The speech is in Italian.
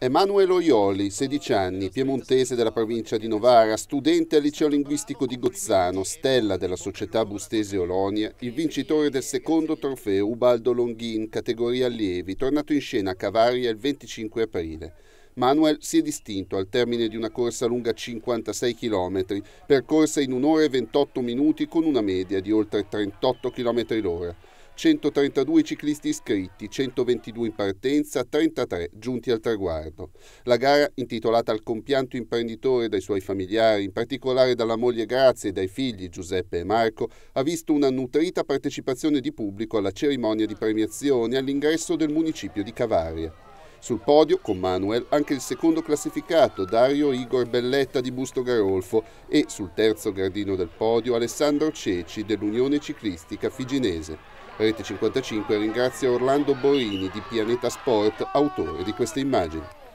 Emanuele Oioli, 16 anni, piemontese della provincia di Novara, studente al liceo linguistico di Gozzano, stella della società Bustese Olonia, il vincitore del secondo trofeo Ubaldo Longhin, categoria allievi, tornato in scena a Cavaria il 25 aprile. Manuel si è distinto al termine di una corsa lunga 56 km, percorsa in un'ora e 28 minuti con una media di oltre 38 km l'ora. 132 ciclisti iscritti, 122 in partenza, 33 giunti al traguardo. La gara, intitolata al compianto imprenditore dai suoi familiari, in particolare dalla moglie Grazia e dai figli Giuseppe e Marco, ha visto una nutrita partecipazione di pubblico alla cerimonia di premiazione all'ingresso del municipio di Cavaria. Sul podio con Manuel anche il secondo classificato Dario Igor Belletta di Busto Garolfo e sul terzo gradino del podio Alessandro Ceci dell'Unione Ciclistica Figinese. Rete 55 ringrazia Orlando Borini di Pianeta Sport, autore di queste immagini.